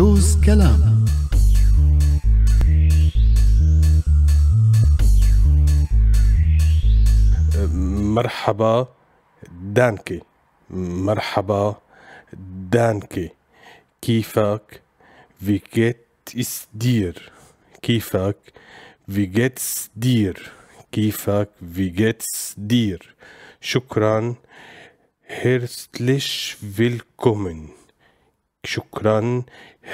بجوز كلام مرحبا دانكي مرحبا دانكي كيفك فيجيت دير كيفك فيجيت دير كيفك فيجيت دير شكرا هيرستليش فيلكومن شكرا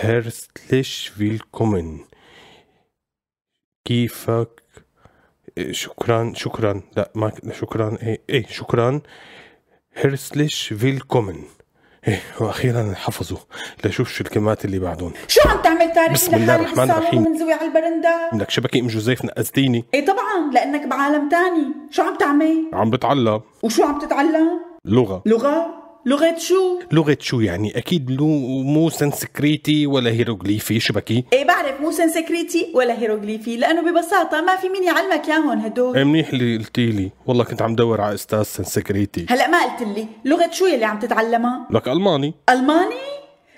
هرستلش فيلكومن كيفك شكرا شكرا لا ما شكرا ايه ايه شكرا هرسلش فيلكومن ايه واخيرا حفظوا لشوف شو الكلمات اللي بعدون شو عم تعمل تاريخ بسم الله الرحمن الرحيم من زوي على البرندة لك شبكه ام جوزيف نقزتيني ايه طبعا لانك بعالم تاني شو عم تعمل عم بتعلم وشو عم تتعلم لغه لغه لغه شو؟ لغه شو يعني اكيد لو مو سنسكريتي ولا هيروغليفي شبكي؟ ايه بعرف مو سنسكريتي ولا هيروغليفي لانه ببساطه ما في مين يعلمك اياهم هدول إيه، منيح اللي قلتي لي والله كنت عم دور على استاذ سنسكريتي هلا ما قلت لي لغه شو يلي عم تتعلمها؟ لك الماني الماني؟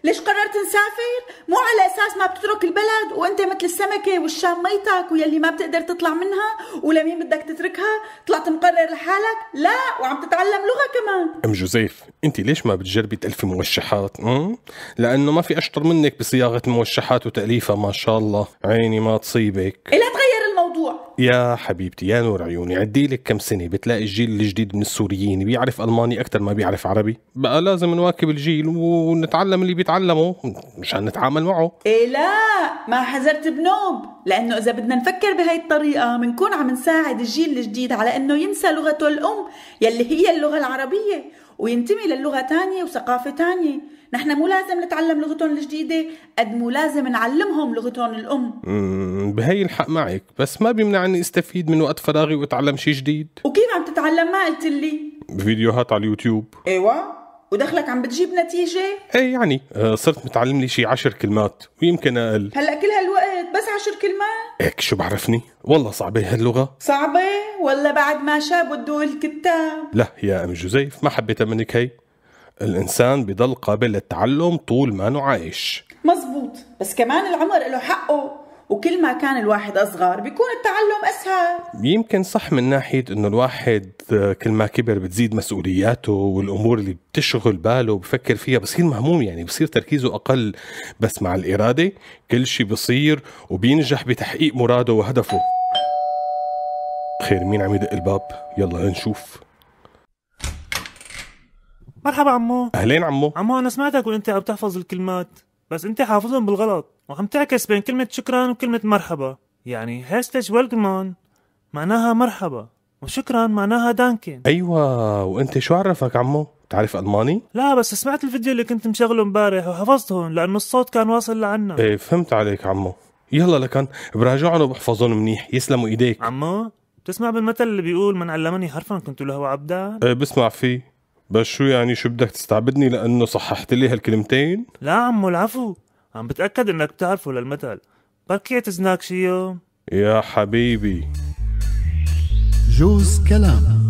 ليش قررت نسافر؟ مو على اساس ما بتترك البلد وانت مثل السمكه والشام ميتك ويلي ما بتقدر تطلع منها ولمين بدك تتركها؟ طلعت مقرر لحالك؟ لا وعم تتعلم لغه كمان ام جوزيف انت ليش ما بتجربي تالفي موشحات؟ م? لانه ما في اشطر منك بصياغه الموشحات وتاليفها ما شاء الله عيني ما تصيبك إيه لا تغير يا حبيبتي يا نور عيوني عدي لك كم سنه بتلاقي الجيل الجديد من السوريين بيعرف الماني اكثر ما بيعرف عربي بقى لازم نواكب الجيل ونتعلم اللي بيتعلمه مشان نتعامل معه ايه لا ما حذرت بنوب لانه اذا بدنا نفكر بهي الطريقه بنكون عم نساعد الجيل الجديد على انه ينسى لغته الام يلي هي اللغه العربيه وينتمي للغة تانية وثقافة تانية نحن مو لازم نتعلم لغتهم الجديدة قد مو لازم نعلمهم لغتهم الأم بهي الحق معك بس ما بيمنع أني استفيد من وقت فراغي وأتعلم شيء جديد وكيف عم تتعلم ما قلت لي بفيديوهات على اليوتيوب ايوه ودخلك عم بتجيب نتيجة؟ ايه يعني آه، صرت متعلم لي شي عشر كلمات ويمكن اقل هلا كل هالوقت بس عشر كلمات؟ هيك إيه، شو بعرفني؟ والله صعبة هاللغة صعبة؟ ولا بعد ما شابوا الدول الكتاب لا يا أم جوزيف ما حبيت منك هي الإنسان بضل قابل للتعلم طول ما نعيش عايش مزبوط بس كمان العمر له حقه وكل ما كان الواحد أصغر بيكون التعلم أسهل يمكن صح من ناحية إنه الواحد آه، كل ما كبر بتزيد مسؤولياته والأمور اللي بتشغل باله وبفكر فيها بصير مهموم يعني بصير تركيزه أقل بس مع الإرادة كل شيء بصير وبينجح بتحقيق مراده وهدفه خير مين عم يدق الباب يلا لنشوف مرحبا عمو اهلين عمو عمو انا سمعتك وانت عم تحفظ الكلمات بس انت حافظهم بالغلط وعم تعكس بين كلمة شكرا وكلمة مرحبا يعني هاستج ويلكمان معناها مرحبا وشكرا معناها دانكن ايوه وانت شو عرفك عمو تعرف الماني لا بس سمعت الفيديو اللي كنت مشغله امبارح وحفظتهم لانه الصوت كان واصل لعنا ايه فهمت عليك عمو يلا لكن براجعهم وبحفظهم منيح يسلموا ايديك عمو بتسمع بالمثل اللي بيقول من علمني حرفا كنت له عبدا ايه بسمع فيه بس شو يعني شو بدك تستعبدني لانه صححت لي هالكلمتين؟ لا عمو العفو عم بتاكد انك بتعرفه للمثل بركي اعتزناك شي يوم يا حبيبي جوز كلام